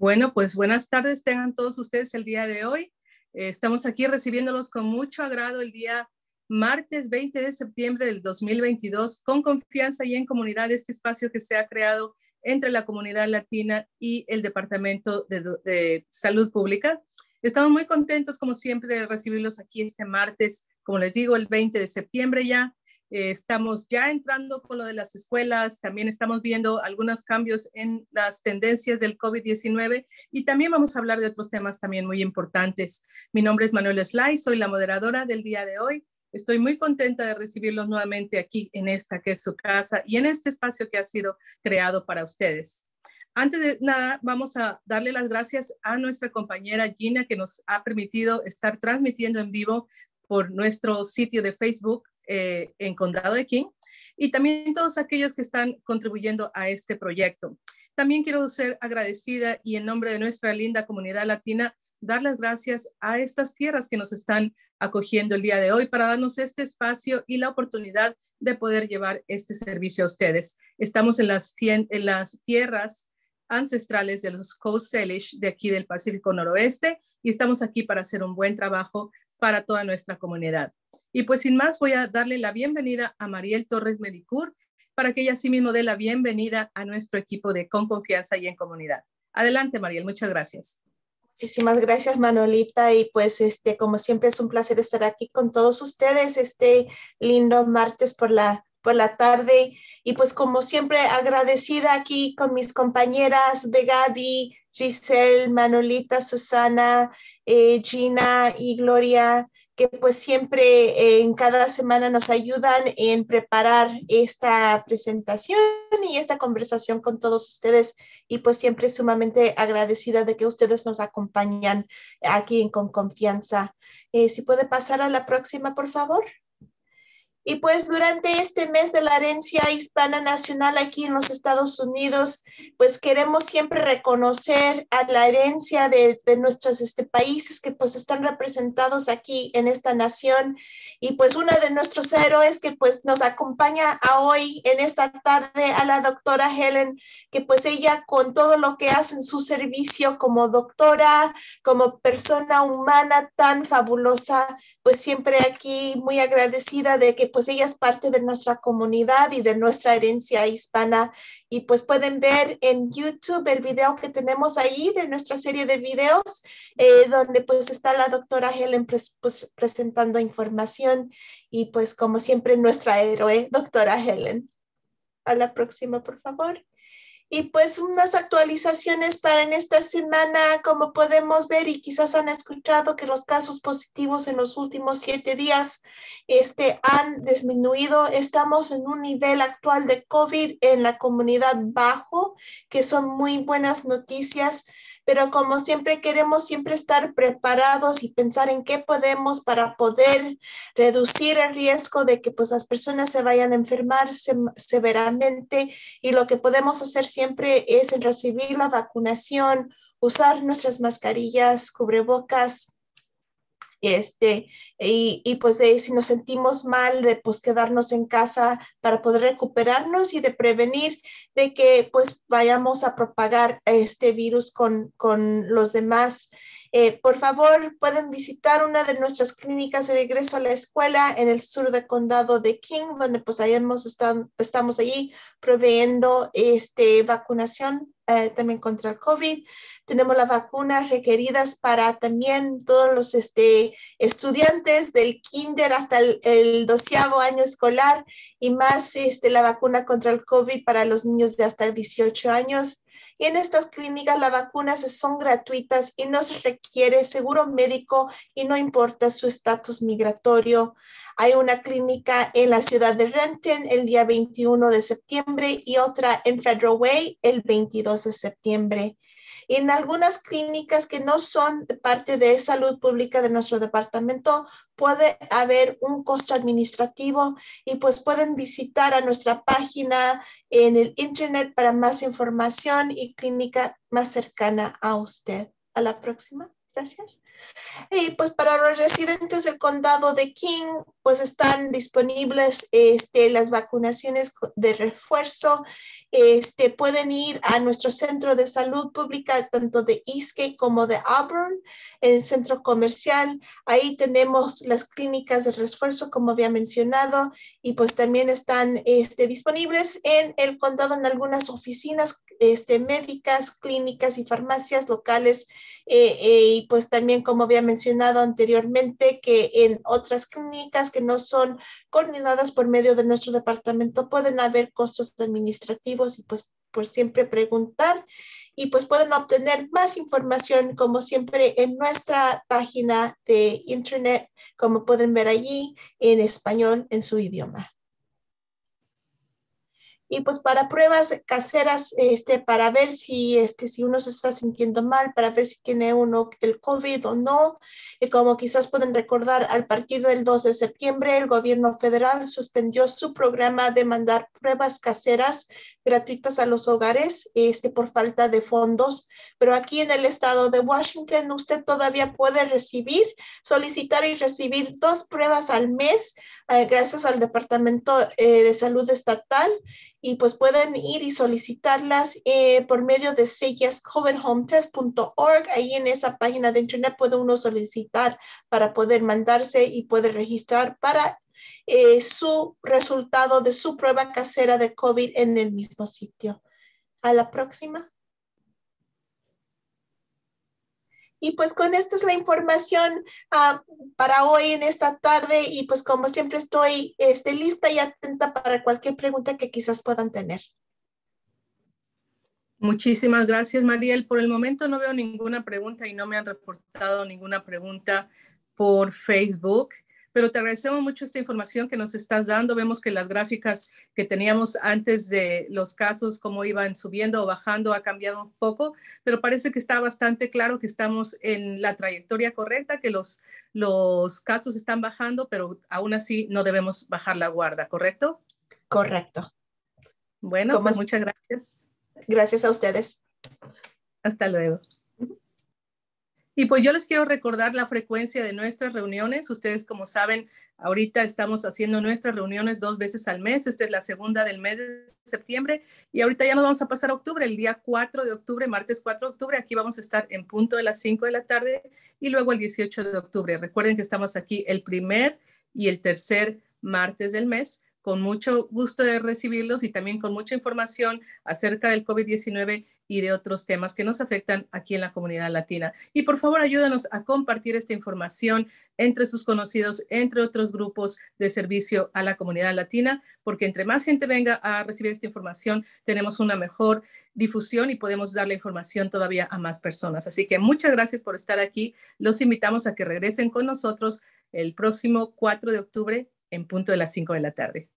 Bueno, pues buenas tardes tengan todos ustedes el día de hoy. Eh, estamos aquí recibiéndolos con mucho agrado el día martes 20 de septiembre del 2022 con confianza y en comunidad este espacio que se ha creado entre la comunidad latina y el Departamento de, de Salud Pública. Estamos muy contentos, como siempre, de recibirlos aquí este martes, como les digo, el 20 de septiembre ya, eh, estamos ya entrando con lo de las escuelas, también estamos viendo algunos cambios en las tendencias del COVID-19 y también vamos a hablar de otros temas también muy importantes. Mi nombre es Manuel Slay, soy la moderadora del día de hoy. Estoy muy contenta de recibirlos nuevamente aquí en esta que es su casa y en este espacio que ha sido creado para ustedes. Antes de nada, vamos a darle las gracias a nuestra compañera Gina que nos ha permitido estar transmitiendo en vivo por nuestro sitio de Facebook eh, en Condado de King y también todos aquellos que están contribuyendo a este proyecto. También quiero ser agradecida y en nombre de nuestra linda comunidad latina, dar las gracias a estas tierras que nos están acogiendo el día de hoy para darnos este espacio y la oportunidad de poder llevar este servicio a ustedes. Estamos en las tierras ancestrales de los Coast Salish de aquí del Pacífico Noroeste y estamos aquí para hacer un buen trabajo para toda nuestra comunidad. Y pues sin más, voy a darle la bienvenida a Mariel Torres Medicur para que ella sí mismo dé la bienvenida a nuestro equipo de Con Confianza y en Comunidad. Adelante, Mariel, muchas gracias. Muchísimas gracias, Manolita. Y pues, este, como siempre, es un placer estar aquí con todos ustedes este lindo martes por la, por la tarde. Y pues, como siempre, agradecida aquí con mis compañeras de Gaby, Giselle, Manolita, Susana, eh, Gina y Gloria que pues siempre eh, en cada semana nos ayudan en preparar esta presentación y esta conversación con todos ustedes y pues siempre sumamente agradecida de que ustedes nos acompañan aquí en Con Confianza. Eh, si puede pasar a la próxima, por favor. Y pues durante este mes de la herencia hispana nacional aquí en los Estados Unidos, pues queremos siempre reconocer a la herencia de, nuestros este, países que pues están representados aquí en esta nación. Y pues uno de nuestros héroes que pues nos acompaña a hoy en esta tarde a la doctora Helen, que pues ella con todo lo que hace en su servicio como doctora, como persona humana tan fabulosa, pues siempre aquí muy agradecida de que pues ella es parte de nuestra comunidad y de nuestra herencia hispana y pues pueden ver en YouTube el video que tenemos ahí de nuestra serie de videos eh, donde pues está la doctora Helen pues, presentando información y pues como siempre nuestra héroe, doctora Helen. A la próxima, por favor y pues unas actualizaciones para en esta semana, como podemos ver y quizás han escuchado que los casos positivos en los últimos siete días este, han disminuido. Estamos en un nivel actual de COVID en la comunidad bajo, que son muy buenas noticias pero como siempre queremos siempre estar preparados y pensar en qué podemos para poder reducir el riesgo de que pues las personas se vayan a enfermar severamente y lo que podemos hacer siempre es recibir la vacunación, usar nuestras mascarillas, cubrebocas, este, y, y pues de, si nos sentimos mal, de pues quedarnos en casa para poder recuperarnos y de prevenir de que pues vayamos a propagar este virus con, con los demás. Eh, por favor, pueden visitar una de nuestras clínicas de regreso a la escuela en el sur del condado de King, donde pues ahí estamos allí proveyendo este, vacunación eh, también contra el COVID. Tenemos las vacunas requeridas para también todos los este, estudiantes del kinder hasta el, el, doceavo año escolar y más este, la vacuna contra el COVID para los niños de hasta 18 años en estas clínicas las vacunas son gratuitas y no se requiere seguro médico y no importa su estatus migratorio. Hay una clínica en la ciudad de Renton el día 21 de septiembre y otra en Federal Way el 22 de septiembre. En algunas clínicas que no son parte de salud pública de nuestro departamento, puede haber un costo administrativo y pues pueden visitar a nuestra página en el internet para más información y clínica más cercana a usted. A la próxima. Gracias. Y pues para los residentes del condado de King, pues están disponibles este, las vacunaciones de refuerzo. Este, pueden ir a nuestro centro de salud pública, tanto de Eastgate como de Auburn, en el centro comercial. Ahí tenemos las clínicas de refuerzo, como había mencionado, y pues también están este, disponibles en el condado en algunas oficinas este, médicas, clínicas y farmacias locales, eh, eh, y pues también como había mencionado anteriormente, que en otras clínicas que no son coordinadas por medio de nuestro departamento pueden haber costos administrativos y pues por siempre preguntar y pues pueden obtener más información como siempre en nuestra página de internet, como pueden ver allí en español en su idioma y pues para pruebas caseras, este, para ver si, este, si uno se está sintiendo mal, para ver si tiene uno el COVID o no. Y como quizás pueden recordar, al partir del 2 de septiembre, el gobierno federal suspendió su programa de mandar pruebas caseras gratuitas a los hogares este, por falta de fondos. Pero aquí en el estado de Washington, usted todavía puede recibir, solicitar y recibir dos pruebas al mes eh, gracias al Departamento eh, de Salud Estatal y pues pueden ir y solicitarlas eh, por medio de sellascovenhometest.org. Ahí en esa página de internet puede uno solicitar para poder mandarse y puede registrar para eh, su resultado de su prueba casera de COVID en el mismo sitio. A la próxima. Y pues con esta es la información ah, para hoy en esta tarde y pues como siempre estoy este, lista y atenta para cualquier pregunta que quizás puedan tener. Muchísimas gracias, Mariel. Por el momento no veo ninguna pregunta y no me han reportado ninguna pregunta por Facebook pero te agradecemos mucho esta información que nos estás dando. Vemos que las gráficas que teníamos antes de los casos, cómo iban subiendo o bajando, ha cambiado un poco, pero parece que está bastante claro que estamos en la trayectoria correcta, que los, los casos están bajando, pero aún así no debemos bajar la guarda, ¿correcto? Correcto. Bueno, pues muchas gracias. Gracias a ustedes. Hasta luego. Y pues yo les quiero recordar la frecuencia de nuestras reuniones. Ustedes, como saben, ahorita estamos haciendo nuestras reuniones dos veces al mes. Esta es la segunda del mes de septiembre. Y ahorita ya nos vamos a pasar a octubre, el día 4 de octubre, martes 4 de octubre. Aquí vamos a estar en punto de las 5 de la tarde y luego el 18 de octubre. Recuerden que estamos aquí el primer y el tercer martes del mes con mucho gusto de recibirlos y también con mucha información acerca del COVID-19 y de otros temas que nos afectan aquí en la comunidad latina. Y por favor, ayúdanos a compartir esta información entre sus conocidos, entre otros grupos de servicio a la comunidad latina, porque entre más gente venga a recibir esta información, tenemos una mejor difusión y podemos dar la información todavía a más personas. Así que muchas gracias por estar aquí. Los invitamos a que regresen con nosotros el próximo 4 de octubre en punto de las 5 de la tarde.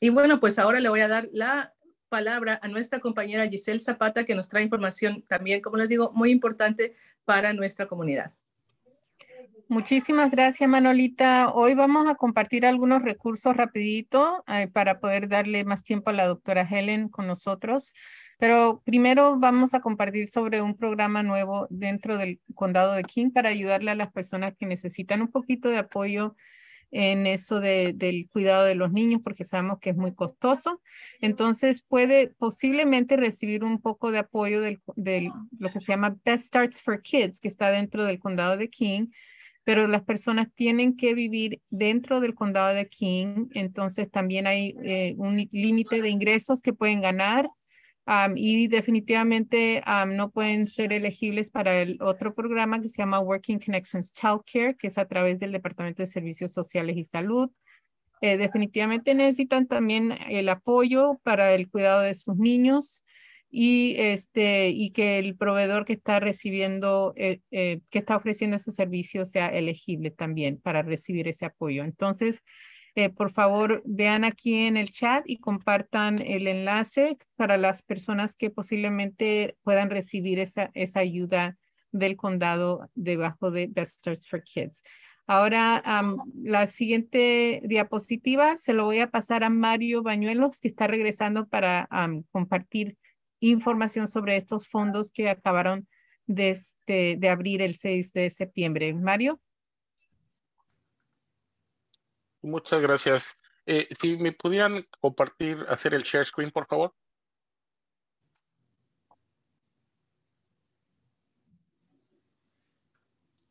Y bueno, pues ahora le voy a dar la palabra a nuestra compañera Giselle Zapata, que nos trae información también, como les digo, muy importante para nuestra comunidad. Muchísimas gracias, Manolita. Hoy vamos a compartir algunos recursos rapidito eh, para poder darle más tiempo a la doctora Helen con nosotros. Pero primero vamos a compartir sobre un programa nuevo dentro del condado de King para ayudarle a las personas que necesitan un poquito de apoyo en eso del cuidado de los niños porque sabemos que es muy costoso. Entonces puede posiblemente recibir un poco de apoyo de del, lo que se llama Best Starts for Kids, que está dentro del condado de King, pero las personas tienen que vivir dentro del condado de King, entonces también hay eh, un límite de ingresos que pueden ganar y definitivamente no pueden ser elegibles para el otro programa que se llama Working Connections Child Care, que es a través del Departamento de Servicios Sociales y Salud. Eh, definitivamente necesitan también el apoyo para el cuidado de sus niños y, este, y que el proveedor que está recibiendo, eh, eh, que está ofreciendo ese servicio sea elegible también para recibir ese apoyo. Entonces, eh, por favor, vean aquí en el chat y compartan el enlace para las personas que posiblemente puedan recibir esa, esa ayuda del condado debajo de Best Starts for Kids. Ahora, la siguiente diapositiva se lo voy a pasar a Mario Bañuelos, que está regresando para compartir información sobre estos fondos que acabaron de, este, de abrir el 6 de septiembre. Mario. Muchas gracias. Eh, si me pudieran compartir, hacer el share screen, por favor.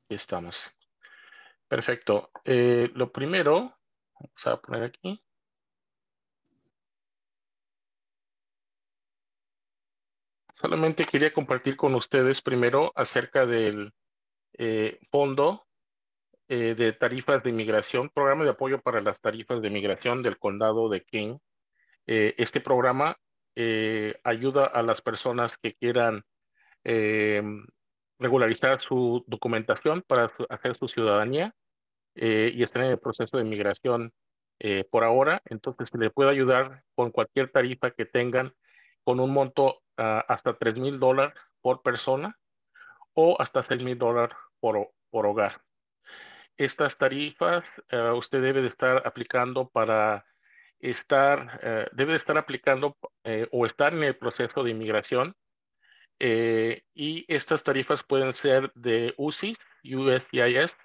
Aquí estamos. Perfecto. Eh, lo primero, vamos a poner aquí. Solamente quería compartir con ustedes primero acerca del eh, fondo eh, de tarifas de inmigración, programa de apoyo para las tarifas de inmigración del condado de King. Eh, este programa eh, ayuda a las personas que quieran regularizar su documentación para hacer su ciudadanía y estar en el proceso de inmigración por ahora. Entonces, le puede ayudar con cualquier tarifa que tengan con un monto ah, hasta 3 mil dólares por persona o hasta 6 mil dólares por hogar estas tarifas eh, usted debe de estar aplicando para estar, eh, debe de estar aplicando eh, o estar en el proceso de inmigración. y estas tarifas pueden ser de UCIS, USCIS,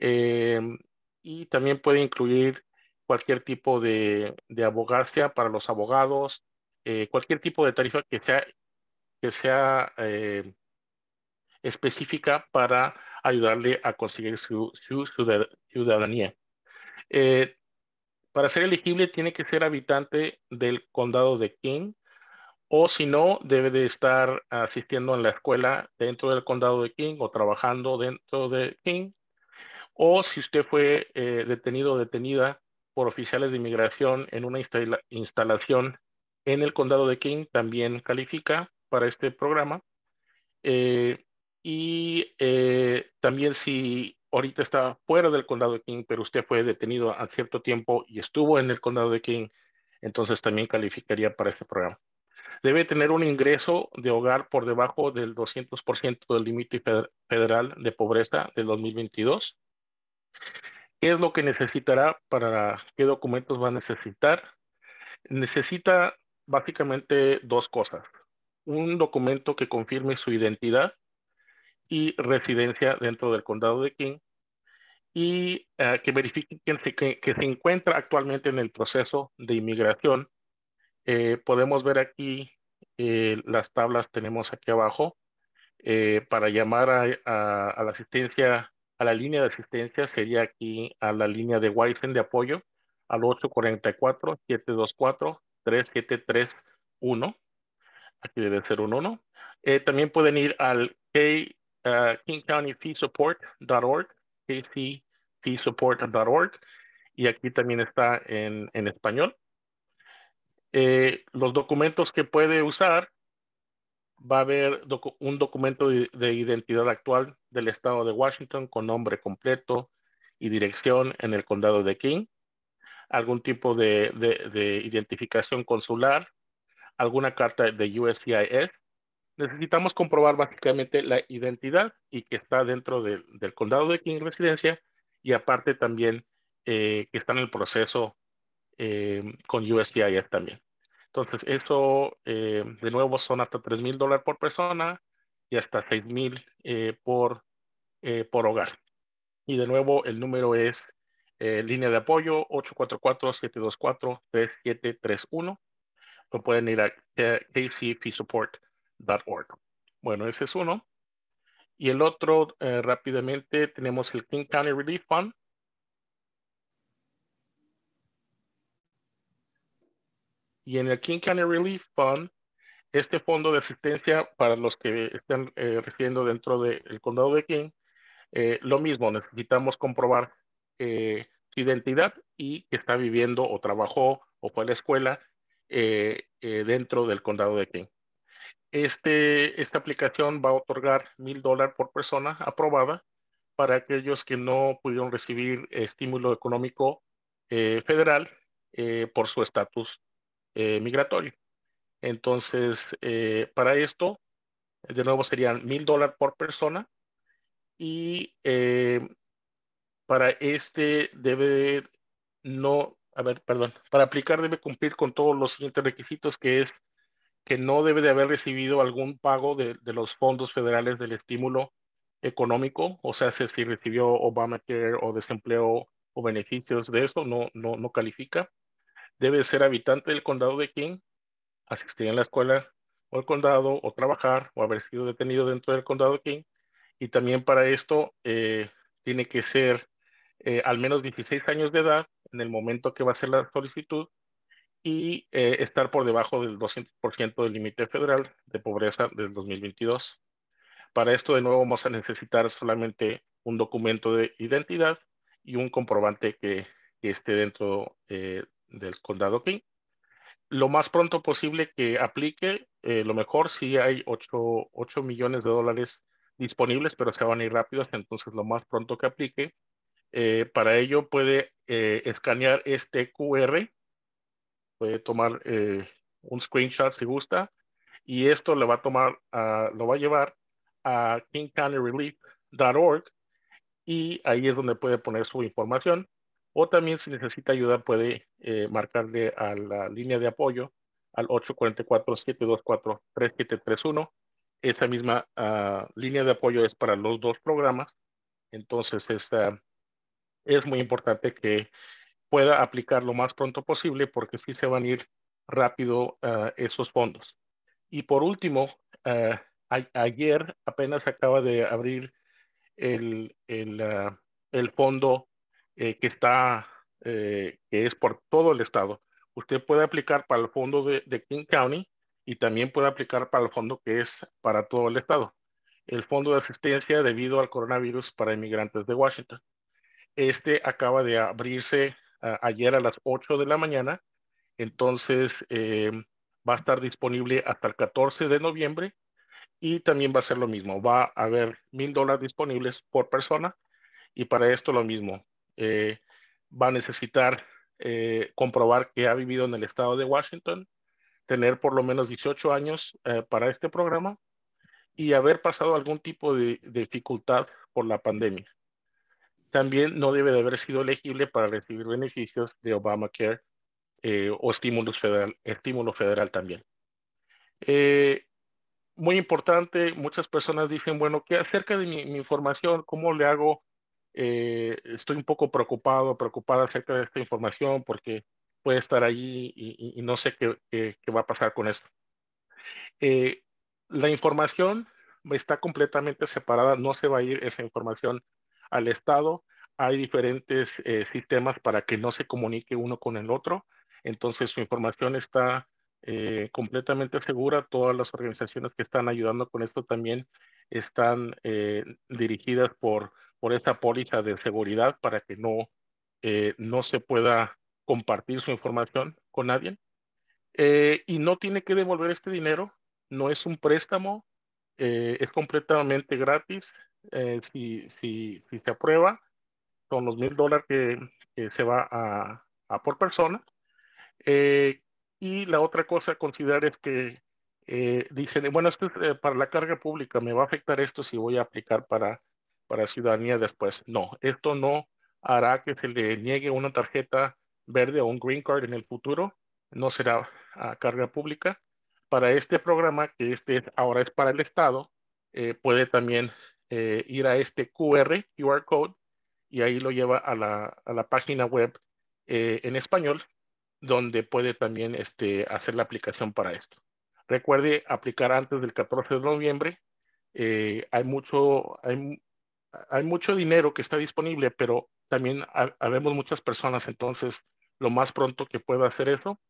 em, y también puede incluir cualquier tipo de, de abogacia para los abogados, cualquier tipo de tarifa que sea, que sea específica para ayudarle a conseguir su, ciudadanía. Eh, para ser elegible tiene que ser habitante del condado de King o si no, debe de estar asistiendo en la escuela dentro del condado de King o trabajando dentro de King. O si usted fue eh, detenido o detenida por oficiales de inmigración en una instalación en el condado de King, también califica para este programa. Eh, y eh, también si ahorita está fuera del condado de King, pero usted fue detenido a cierto tiempo y estuvo en el condado de King, entonces también calificaría para este programa. Debe tener un ingreso de hogar por debajo del 200% del límite federal de pobreza del 2022. ¿Qué es lo que necesitará para qué documentos va a necesitar? Necesita básicamente dos cosas. Un documento que confirme su identidad y residencia dentro del condado de King y eh, que verifiquen que se, encuentra actualmente en el proceso de inmigración. Eh, podemos ver aquí eh, las tablas, tenemos aquí abajo, para llamar a, la asistencia, a la línea de asistencia, sería aquí a la línea de Wi-Fi de apoyo al 844-724-3731. Aquí debe ser un 1. también pueden ir al K Uh, kingcountyfeesupport.org, kcfeesupport.org, y aquí también está en, español. Eh, los documentos que puede usar, va a haber un documento de, de, identidad actual del estado de Washington con nombre completo y dirección en el condado de King, algún tipo de identificación consular, alguna carta de USCIS, necesitamos comprobar básicamente la identidad y que está dentro del condado de King Residencia y aparte también eh, que está en el proceso eh, con USCIS también. Entonces, eso eh, de nuevo son hasta $3,000 mil dólares por persona y hasta $6,000 mil por, por hogar. Y de nuevo, el número es línea de apoyo 844-724-3731. O pueden ir a KCP Support bueno, ese es uno. Y el otro, eh, rápidamente, tenemos el King County Relief Fund. Y en el King County Relief Fund, este fondo de asistencia para los que están eh, residiendo dentro del condado de King, eh, lo mismo, necesitamos comprobar eh, su identidad y que está viviendo o trabajó o fue a la escuela dentro del condado de King. Este, esta aplicación va a otorgar mil dólares por persona aprobada para aquellos que no pudieron recibir estímulo económico eh, federal eh, por su estatus eh, migratorio. Entonces, para esto, de nuevo serían mil dólares por persona y para este debe no, a ver, perdón, para aplicar debe cumplir con todos los siguientes requisitos que es que no debe de haber recibido algún pago de, los fondos federales del estímulo económico, o sea, si, recibió Obamacare o desempleo o beneficios de eso, no, no, califica. Debe ser habitante del condado de King, asistir en la escuela o el condado o trabajar o haber sido detenido dentro del condado de King. Y también para esto eh, tiene que ser eh, al menos 16 años de edad en el momento que va a ser la solicitud y eh, estar por debajo del 200% del límite federal de pobreza del 2022. Para esto, de nuevo, vamos a necesitar solamente un documento de identidad y un comprobante que, esté dentro eh, del condado King. Lo más pronto posible que aplique, eh, lo mejor si hay 8, millones de dólares disponibles, pero se van a ir rápidos, entonces lo más pronto que aplique. para ello puede escanear este QR puede tomar eh, un screenshot si gusta, y esto le va a tomar, ah, lo va a llevar a kingcountyrelief.org y ahí es donde puede poner su información. O también si necesita ayuda puede eh, marcarle a la línea de apoyo al 844-724-3731. Esa misma ah, línea de apoyo es para los dos programas. Entonces es, es muy importante que pueda aplicar lo más pronto posible porque sí se van a ir rápido ah, esos fondos. Y por último, ah, ayer apenas acaba de abrir el, el, ah, el fondo eh, que está, eh, que es por todo el estado. Usted puede aplicar para el fondo de, de, King County y también puede aplicar para el fondo que es para todo el estado. El fondo de asistencia debido al coronavirus para inmigrantes de Washington. Este acaba de abrirse ayer a las 8 de la mañana. Entonces, eh, va a estar disponible hasta el 14 de noviembre y también va a ser lo mismo. Va a haber mil dólares disponibles por persona y para esto lo mismo. Eh, va a necesitar eh, comprobar que ha vivido en el estado de Washington, tener por lo menos 18 años para este programa y haber pasado algún tipo de dificultad por la pandemia también no debe de haber sido elegible para recibir beneficios de Obamacare eh, o estímulo federal, estímulo federal también. Eh, muy importante, muchas personas dicen, bueno, ¿qué acerca de mi, información? ¿Cómo le hago? Eh, estoy un poco preocupado, preocupada acerca de esta información porque puede estar allí y, no sé qué, va a pasar con eso. la información está completamente separada, no se va a ir esa información al Estado, hay diferentes eh, sistemas para que no se comunique uno con el otro. Entonces, su información está eh, completamente segura. Todas las organizaciones que están ayudando con esto también están eh, dirigidas por, por esa póliza de seguridad para que no, no se pueda compartir su información con nadie. y no tiene que devolver este dinero. No es un préstamo. es completamente gratis. Eh, si, si, se aprueba, son los mil dólares que, se va a, por persona. Eh, y la otra cosa a considerar es que eh, dicen, bueno, esto es para la carga pública, ¿me va a afectar esto si voy a aplicar para, para ciudadanía después? No, esto no hará que se le niegue una tarjeta verde o un green card en el futuro, no será a carga pública. Para este programa, que este ahora es para el Estado, puede también eh, ir a este QR, QR code, y ahí lo lleva a la, a la página web eh, en español, donde puede también este, hacer la aplicación para esto. Recuerde aplicar antes del 14 de noviembre. Eh, hay, mucho, hay, mucho dinero que está disponible, pero también habemos muchas personas, entonces lo más pronto que pueda hacer eso.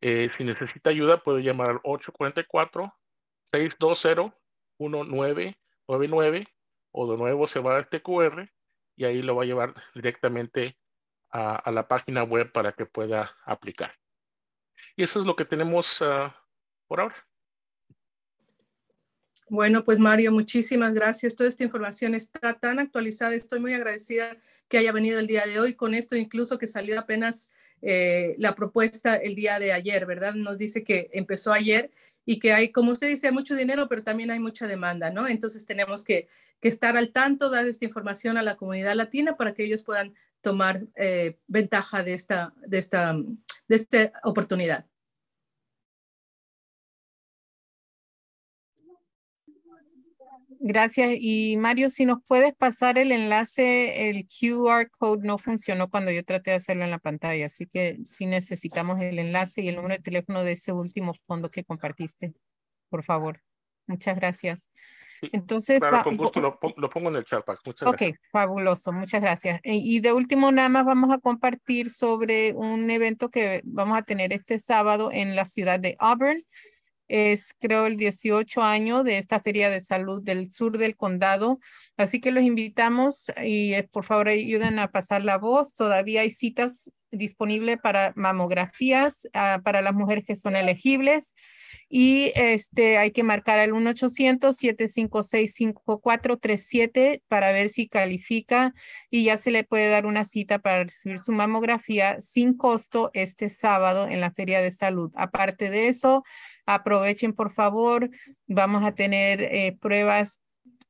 si necesita ayuda, puede llamar al 844-620-1999 o de nuevo se va a QR y ahí lo va a llevar directamente a, la página web para que pueda aplicar. Y eso es lo que tenemos ah, por ahora. Bueno, pues Mario, muchísimas gracias. Toda esta información está tan actualizada. Estoy muy agradecida que haya venido el día de hoy con esto, incluso que salió apenas eh, la propuesta el día de ayer, ¿verdad? Nos dice que empezó ayer y que hay, como usted dice, mucho dinero, pero también hay mucha demanda, ¿no? Entonces tenemos que, estar al tanto, dar esta información a la comunidad latina para que ellos puedan tomar eh, ventaja de esta, de, esta, de esta oportunidad. Gracias. Y Mario, si nos puedes pasar el enlace, el QR code no funcionó cuando yo traté de hacerlo en la pantalla, así que sí necesitamos el enlace y el número de teléfono de ese último fondo que compartiste, por favor. Muchas gracias. Entonces, con gusto lo, pongo en el chat. Muchas ok, fabuloso, muchas gracias. Eh, y de último, nada más vamos a compartir sobre un evento que vamos a tener este sábado en la ciudad de Auburn es creo el 18 año de esta Feria de Salud del Sur del Condado. Así que los invitamos y eh, por favor ayuden a pasar la voz. Todavía hay citas disponibles para mamografías ah, para las mujeres que son elegibles y este hay que marcar al cinco cuatro 756 5437 para ver si califica y ya se le puede dar una cita para recibir su mamografía sin costo este sábado en la Feria de Salud. Aparte de eso, Aprovechen, por favor. Vamos a tener eh, pruebas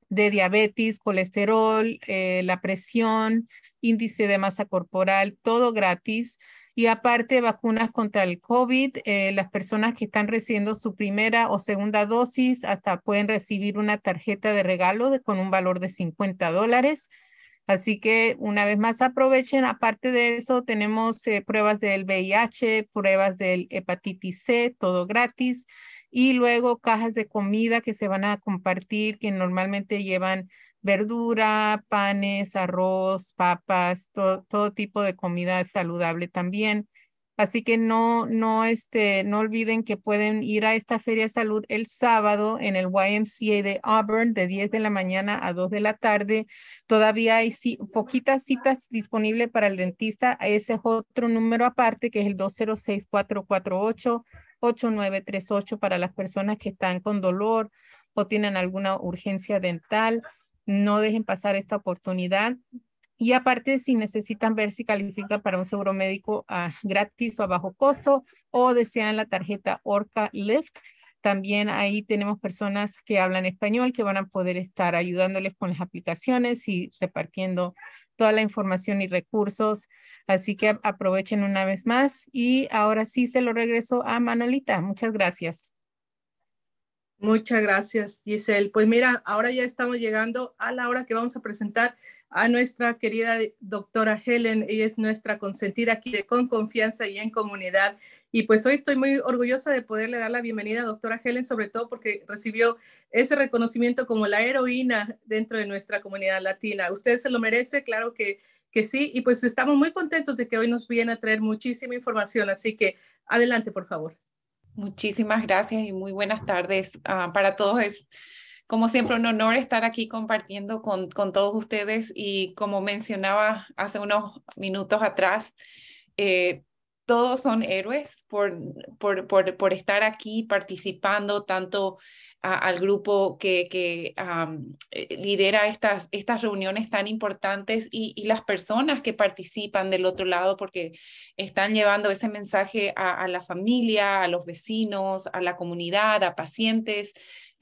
de diabetes, colesterol, eh, la presión, índice de masa corporal, todo gratis. Y aparte, vacunas contra el COVID, eh, las personas que están recibiendo su primera o segunda dosis hasta pueden recibir una tarjeta de regalo con un valor de 50 dólares. Así que una vez más aprovechen, aparte de eso tenemos eh, pruebas del VIH, pruebas del hepatitis C, todo gratis, y luego cajas de comida que se van a compartir, que normalmente llevan verdura, panes, arroz, papas, todo tipo de comida saludable también. Así que no, no, este, no olviden que pueden ir a esta Feria de Salud el sábado en el YMCA de Auburn de 10 de la mañana a 2 de la tarde. Todavía hay poquitas citas disponibles para el dentista. Ese es otro número aparte que es el 206-448-8938 para las personas que están con dolor o tienen alguna urgencia dental. No dejen pasar esta oportunidad. Y aparte, si necesitan ver si califican para un seguro médico a ah, gratis o a bajo costo o desean la tarjeta Orca Lift, también ahí tenemos personas que hablan español que van a poder estar ayudándoles con las aplicaciones y repartiendo toda la información y recursos. Así que aprovechen una vez más y ahora sí se lo regreso a Manolita. Muchas gracias. Muchas gracias, Giselle. Pues mira, ahora ya estamos llegando a la hora que vamos a presentar a nuestra querida doctora Helen. Ella es nuestra consentida aquí de Con Confianza y en Comunidad. Y pues hoy estoy muy orgullosa de poderle dar la bienvenida a doctora Helen, sobre todo porque recibió ese reconocimiento como la heroína dentro de nuestra comunidad latina. Usted se lo merece, claro que, que sí. Y pues estamos muy contentos de que hoy nos viene a traer muchísima información. Así que adelante, por favor. Muchísimas gracias y muy buenas tardes ah, para todos. Como siempre, un honor estar aquí compartiendo con, con todos ustedes y como mencionaba hace unos minutos atrás, eh, todos son héroes por, por, por, por estar aquí participando tanto al grupo que, que eh, lidera estas, estas reuniones tan importantes y, las personas que participan del otro lado porque están llevando ese mensaje a la familia, a los vecinos, a la comunidad, a pacientes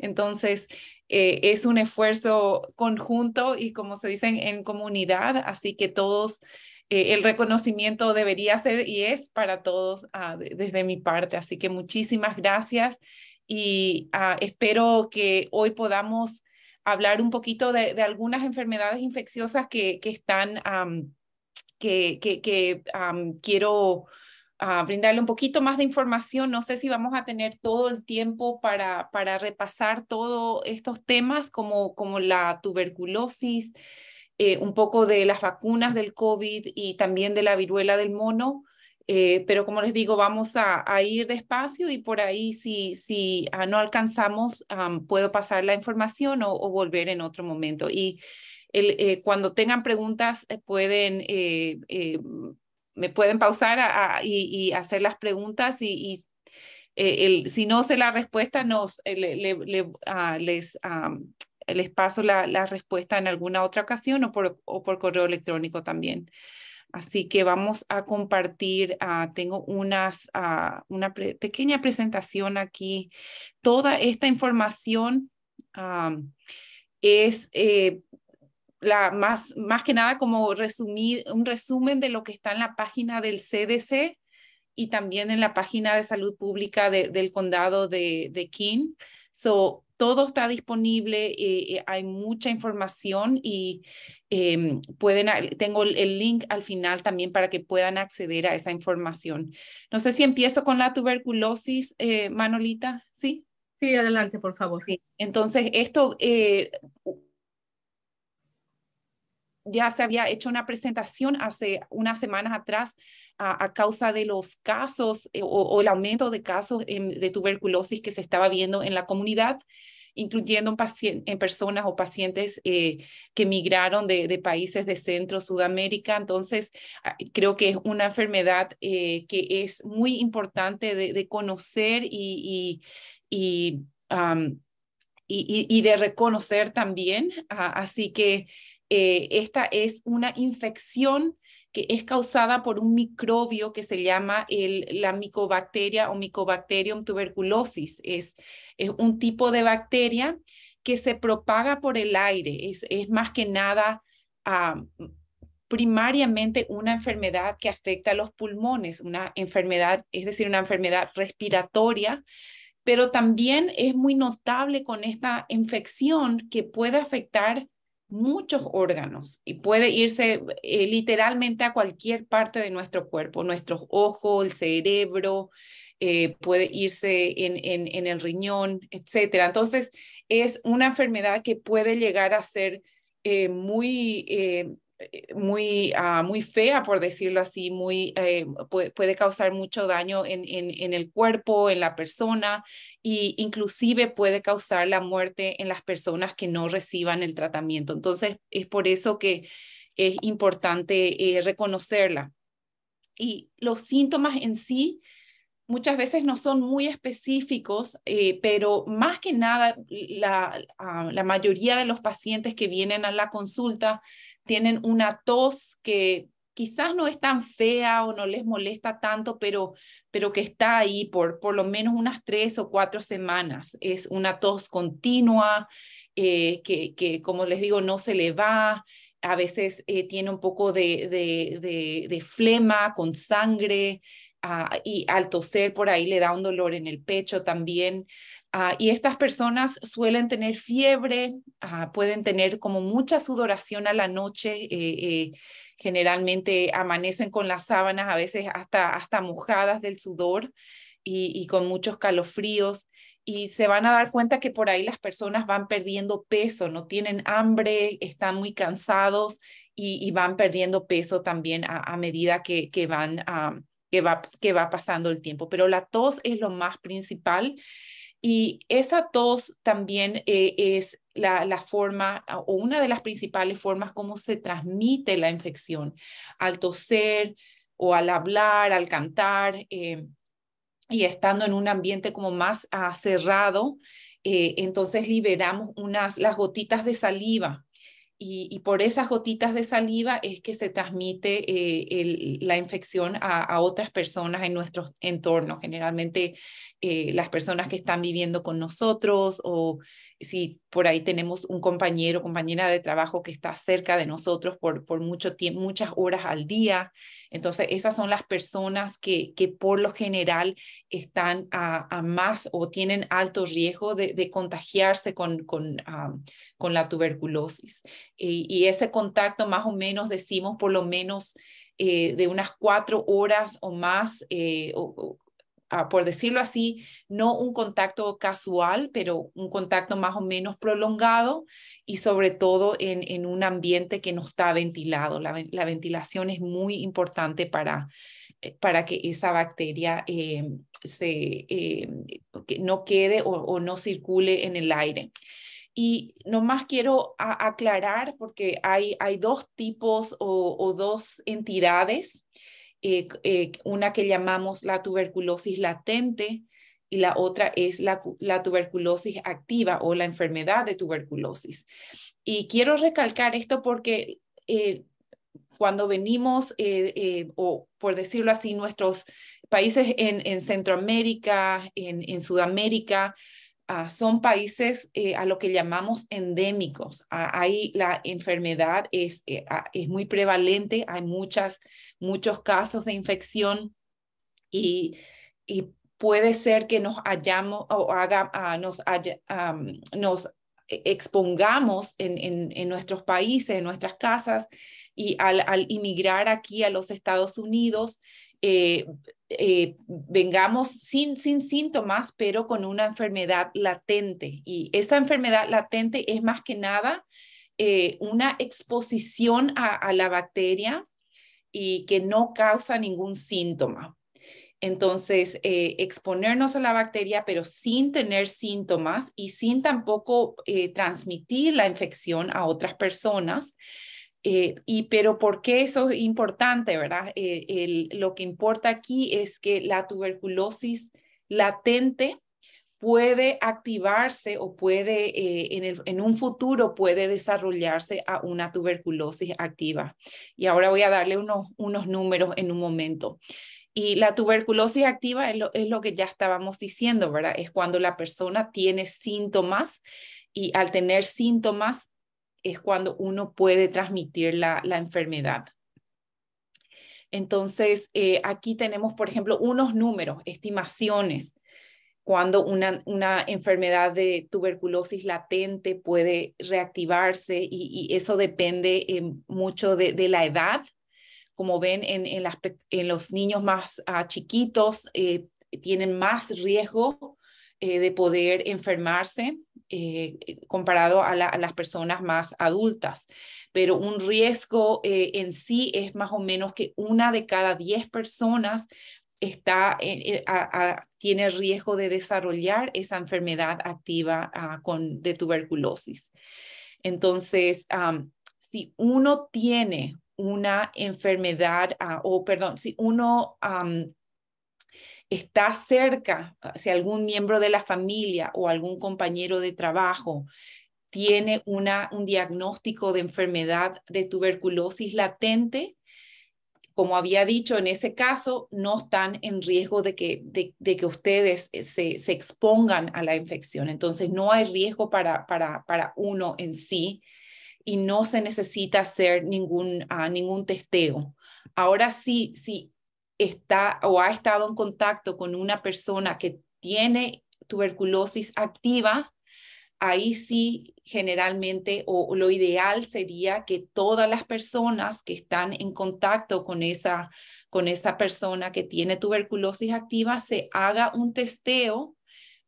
entonces, eh, es un esfuerzo conjunto y como se dicen en comunidad, así que todos, eh, el reconocimiento debería ser y es para todos ah, desde mi parte. Así que muchísimas gracias y ah, espero que hoy podamos hablar un poquito de, algunas enfermedades infecciosas que, están, que, quiero a brindarle un poquito más de información. No sé si vamos a tener todo el tiempo para, para repasar todos estos temas como, como la tuberculosis, eh, un poco de las vacunas del COVID y también de la viruela del mono. Eh, pero como les digo, vamos a, ir despacio y por ahí si, si ah, no alcanzamos, puedo pasar la información o, volver en otro momento. Y eh, cuando tengan preguntas, pueden me pueden pausar y, hacer las preguntas y, eh, si no sé la respuesta, nos, eh, ah, ah, les, paso la, respuesta en alguna otra ocasión o por, correo electrónico también. Así que vamos a compartir, ah, tengo unas, una pequeña presentación aquí. Toda esta información es... Eh, la más, más que nada como resumir, un resumen de lo que está en la página del CDC y también en la página de salud pública del condado de, de King. So, todo está disponible, eh, eh, hay mucha información y em, pueden, tengo el link al final también para que puedan acceder a esa información. No sé si empiezo con la tuberculosis, eh, Manolita, ¿sí? Sí, adelante, por favor. Entonces, esto, ya se había hecho una presentación hace unas semanas atrás a, causa de los casos eh, o, el aumento de casos de tuberculosis que se estaba viendo en la comunidad, incluyendo en, personas o pacientes eh, que migraron de, países de Centro, Sudamérica. Entonces, ah, creo que es una enfermedad eh, que es muy importante de, conocer y, y, de reconocer también. Ah, así que eh, esta es una infección que es causada por un microbio que se llama la micobacteria o micobacterium tuberculosis. Es, un tipo de bacteria que se propaga por el aire. Es, más que nada ah, primariamente una enfermedad que afecta a los pulmones, una enfermedad, es decir, una enfermedad respiratoria pero también es muy notable con esta infección que puede afectar muchos órganos y puede irse eh, literalmente a cualquier parte de nuestro cuerpo, nuestros ojos, el cerebro, eh, puede irse en, en, el riñón, etcétera. Entonces, es una enfermedad que puede llegar a ser eh, muy eh, muy, ah, muy fea, por decirlo así, muy, eh, puede, causar mucho daño en, en, en, el cuerpo, en la persona, e inclusive puede causar la muerte en las personas que no reciban el tratamiento. Entonces, es por eso que es importante eh, reconocerla. Y los síntomas en sí muchas veces no son muy específicos, pero más que nada la, ah, la mayoría de los pacientes que vienen a la consulta tienen una tos que quizás no es tan fea o no les molesta tanto, pero, pero que está ahí por por lo menos unas tres o cuatro semanas. Es una tos continua, eh, que, que, como les digo, no se le va. A veces eh, tiene un poco de, de, flema con sangre. Ah, y al toser por ahí le da un dolor en el pecho también. Ah, y estas personas suelen tener fiebre, ah, pueden tener como mucha sudoración a la noche, eh, eh, generalmente amanecen con las sábanas, a veces hasta, hasta mojadas del sudor y, con muchos calofríos. Y se van a dar cuenta que por ahí las personas van perdiendo peso, no tienen hambre, están muy cansados y, van perdiendo peso también a, medida que, van, ah, que, va, que va pasando el tiempo. Pero la tos es lo más principal. Y esa tos también eh, es la, forma o una de las principales formas como se transmite la infección al toser o al hablar, al cantar eh, y estando en un ambiente como más ah, cerrado, eh, entonces liberamos unas, las gotitas de saliva y, por esas gotitas de saliva es que se transmite eh, la infección a, otras personas en nuestros entorno, generalmente eh, las personas que están viviendo con nosotros o si por ahí tenemos un compañero o compañera de trabajo que está cerca de nosotros por, por mucho muchas horas al día. Entonces, esas son las personas que, que por lo general están a, más o tienen alto riesgo de, contagiarse con, con, con, la tuberculosis. Y, ese contacto más o menos decimos por lo menos... Eh, de unas cuatro horas o más, eh, o, Ah, por decirlo así, no un contacto casual, pero un contacto más o menos prolongado y sobre todo en, un ambiente que no está ventilado. La, ventilación es muy importante para, eh, para que esa bacteria eh, se, eh, no quede o, no circule en el aire. Y nomás quiero aclarar porque hay, hay dos tipos o dos entidades eh, eh, una que llamamos la tuberculosis latente y la otra es la, tuberculosis activa o la enfermedad de tuberculosis. Y quiero recalcar esto porque eh, cuando venimos, o por decirlo así, nuestros países en, Centroamérica, en Sudamérica, Ah, son países eh, a lo que llamamos endémicos. Ah, ahí la enfermedad es, eh, ah, es muy prevalente, hay muchas, muchos casos de infección y, puede ser que nos hallamos o haga, nos, nos e, expongamos en, en, nuestros países, en nuestras casas, y al, al, inmigrar aquí a los Estados Unidos, eh, eh, vengamos sin, síntomas, pero con una enfermedad latente. Y esa enfermedad latente es más que nada eh, una exposición a, la bacteria y que no causa ningún síntoma. Entonces, eh, exponernos a la bacteria, pero sin tener síntomas y sin tampoco transmitir la infección a otras personas, eh, y pero ¿por qué eso es importante, verdad? Eh, lo que importa aquí es que la tuberculosis latente puede activarse o puede eh, en, un futuro puede desarrollarse a una tuberculosis activa. Y ahora voy a darle unos, unos números en un momento. Y la tuberculosis activa es lo, es lo que ya estábamos diciendo, ¿verdad? Es cuando la persona tiene síntomas y al tener síntomas es cuando uno puede transmitir la, enfermedad. Entonces, eh, aquí tenemos, por ejemplo, unos números, estimaciones, cuando una, enfermedad de tuberculosis latente puede reactivarse y, eso depende eh, mucho de, la edad. Como ven, en, los niños más ah, chiquitos eh, tienen más riesgo de poder enfermarse eh, eh, comparado a, las personas más adultas, pero un riesgo eh, en sí es más o menos que una de cada diez personas tiene riesgo de desarrollar esa enfermedad activa ah, de tuberculosis. Entonces, si uno tiene una enfermedad, ah, o perdón, si uno está cerca, si algún miembro de la familia o algún compañero de trabajo tiene una, un diagnóstico de enfermedad de tuberculosis latente, como había dicho, en ese caso no están en riesgo de que, de, que ustedes eh, se, expongan a la infección. Entonces no hay riesgo para, para, para uno en sí y no se necesita hacer ningún, ah, ningún testeo. Ahora sí, si está o ha estado en contacto con una persona que tiene tuberculosis activa, ahí sí generalmente o, lo ideal sería que todas las personas que están en contacto con esa, con persona que tiene tuberculosis activa se haga un testeo